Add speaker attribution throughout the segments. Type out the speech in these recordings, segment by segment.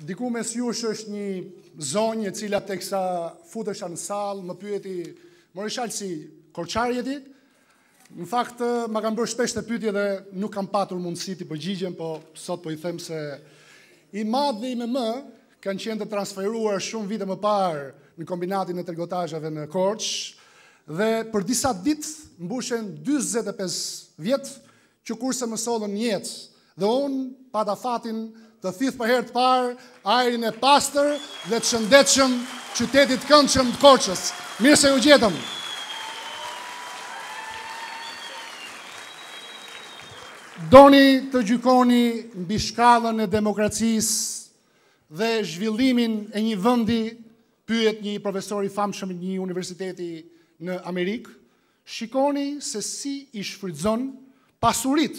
Speaker 1: Diku me s'jush është një zonjë e cilat të kësa futësha në salë, më pyeti, më rëshalë si korqarje ti, në faktë më kam bërë shpesht e pyeti dhe nuk kam patur mundësi të përgjigjen, po sot po i them se i madhë dhe i me më kanë qenë të transferuar shumë vite më parë në kombinatin e tërgotajave në korq, dhe për disa ditë më bushen 25 vjetë që kurse më solën njëtë, dhe unë pata fatin të thithë për herë të parë, ajrin e pastër dhe të shëndetëshëm qytetit këndëshëm të korqës. Mirë se ju gjetëm! Doni të gjykoni në bishkallën e demokracisë dhe zhvillimin e një vëndi pyet një profesori famshëm një universiteti në Amerikë, shikoni se si i shfridzon pasurit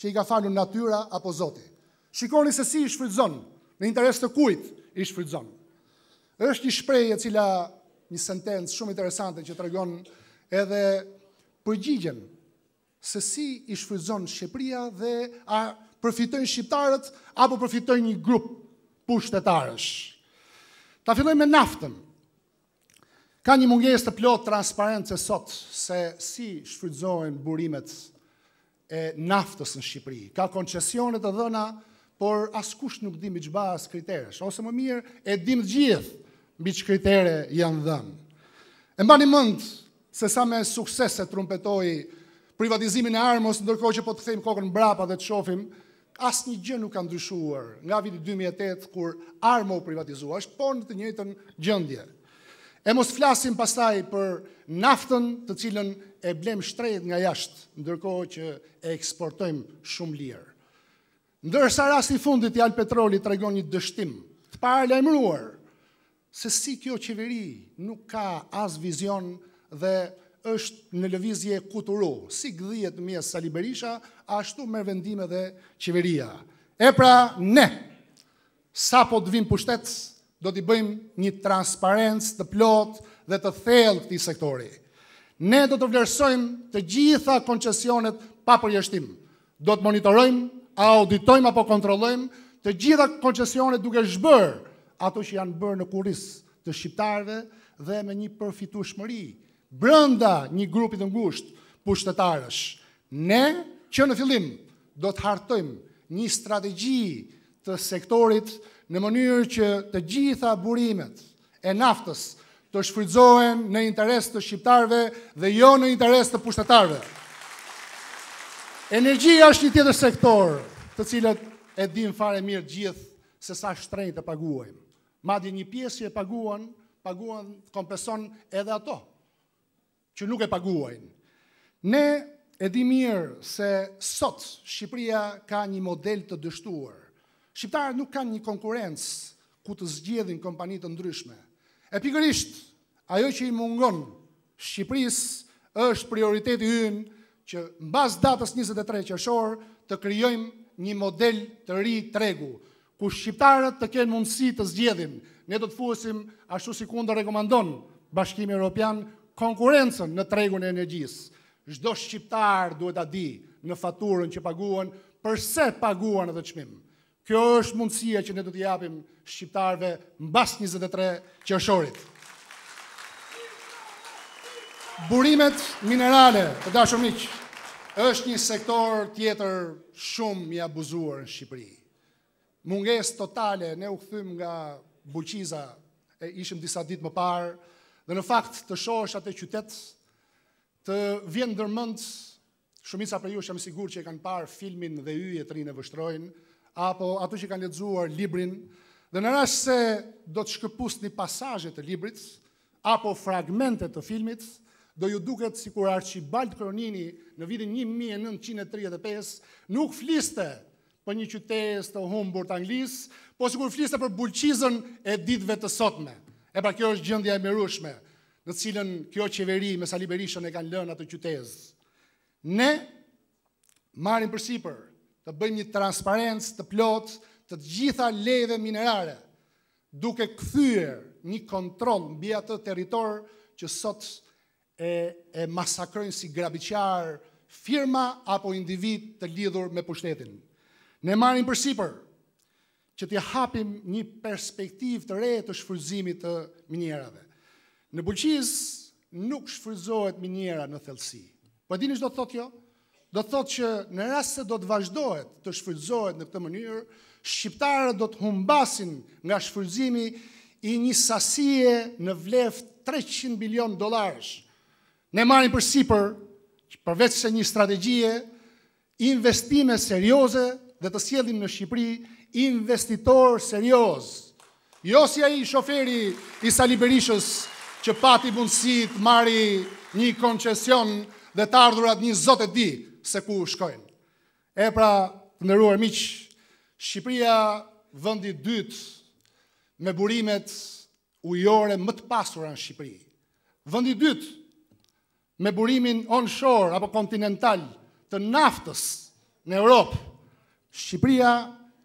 Speaker 1: që i ka falu natyra apo zotit. Shikoni se si i shfrytëzon, në interes të kujt i shfrytëzon. Është një shprehje e cila një sentencë shumë interesante që tregon edhe përgjigjen se si i shfrytëzon Shqipëria dhe a përfitojnë shqiptarët apo përfitojnë një grup pushtetarësh. Ta fillojmë me naftën. Ka një mungesë të plotë transparentë sot se si shfrytëzohen burimet e naftës në Shqipëri. Ka koncesione të dhëna por askush nuk di mbi çfarë as kriteresh, ose më mirë e dim të gjithë mbi çfarë kritere janë dhënë. E mbani mend se sa me sukses e trumpetoi privatizimin e armës, ndërkohë që po të kthejmë kokën mbrapa dhe të shohim asnjë gjë nuk ka ndryshuar nga viti 2008 kur armo u privatizua, është po në të njëjtën gjendje. E mos flasim pastaj për naftën, të cilën e blem shtrejt nga jashtë, ndërkohë që e eksportojmë shumë lirë. Ndërsa rasti fundit i Al Petroli tregon një dështim të paralajmëruar se si kjo qeveri nuk ka as vizion dhe është në lëvizje kuturo, si gdhjet në mjesë Sali Berisha, ashtu me vendime dhe qeveria. E pra, ne, sa po të vim pushtet, do t'i bëjmë një transparents të plot dhe të thellë këti sektori. Ne do të vlerësojmë të gjitha koncesionet pa përjeshtim. Do të monitorojmë a auditojmë apo kontrollojmë të gjitha koncesionet duke zhbërë ato që janë bërë në kuris të shqiptarëve dhe me një përfitueshmëri brenda një grupi të ngushtë pushtetarësh. Ne që në fillim do të hartojmë një strategji të sektorit në mënyrë që të gjitha burimet e naftës të shfrytëzohen në interes të shqiptarëve dhe jo në interes të pushtetarëve. Energjia është një tjetër sektor të cilët e din fare mirë gjithë se sa shtrejnë të paguajmë. Madje një pjesë që e paguajnë, paguan, kompeson edhe ato që nuk e paguajnë. Ne e di mirë se sot Shqipëria ka një model të dështuar. Shqiptarët nuk kanë një konkurencë ku të zgjedhin kompani të ndryshme. E pikërisht, ajo që i mungon Shqipërisë është prioriteti ynë që në bas datës 23 qëshor të kryojmë një model të ri tregu, ku shqiptarët të kenë mundësi të zgjedhin, ne do të fuësim ashtu si kundë të rekomandon bashkim e Europian konkurencen në tregun e energjisë. Zdo shqiptarë duhet a di në faturën që paguan, përse paguan edhe qmim. Kjo është mundësia që ne do të japim shqiptarëve në bas 23 qëshorit burimet minerale, të dashur miq, është një sektor tjetër shumë i abuzuar në Shqipëri. Munges totale, ne u kthym nga Buqiza, e ishim disa ditë më parë, dhe në fakt të shohësh atë qytet të vjen ndërmend shumica prej ju jam sigur që e kanë parë filmin dhe yjet rinë e vështrojnë apo ato që kanë lexuar librin dhe në rast se do të një pasazhe të librit apo fragmente të filmit, do ju duket si kur Archibald Kronini në vidin 1935 nuk fliste për një qytes të humbur të anglis, po si kur fliste për bulqizën e ditve të sotme. E pra kjo është gjëndja e mirushme, në cilën kjo qeveri me sali berishën e kanë lënë atë qytes. Ne marim për siper të bëjmë një transparents të plot të gjitha leve minerare, duke këthyër një kontron bëja të teritor që sotës e, e masakrojnë si grabiqar firma apo individ të lidhur me pushtetin. Ne marim për që t'i hapim një perspektiv të re të shfryzimit të minjerave. Në bulqiz nuk shfryzohet minjera në thelsi. Po dini që do të thot jo? Do të thot që në rrasë se do të vazhdohet të shfryzohet në këtë mënyrë, shqiptarët do të humbasin nga shfryzimi i një sasije në vleft 300 bilion dolarësh, Ne marim për sipër, përveç se një strategjie, investime serioze dhe të sjellim në Shqipëri investitor serioz. Jo si ai shoferi i Sali Berishës që pati mundësi të marri një koncesion dhe të ardhurat një zot e di se ku shkojnë. E pra, të nderuar miq, Shqipëria vendi i dytë me burimet ujore më të pasura në Shqipëri. Vendi i dytë me burimin onshore apo kontinental të naftës në Europë, Shqipëria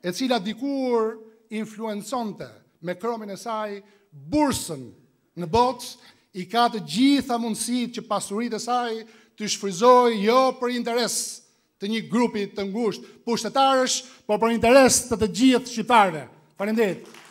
Speaker 1: e cila dikur influenconte me kromin e saj bursën në botë, i ka të gjitha mundësit që pasurit e saj të shfryzoj jo për interes të një grupit të ngusht pushtetarësh, por për interes të të gjithë shqiparve. Falem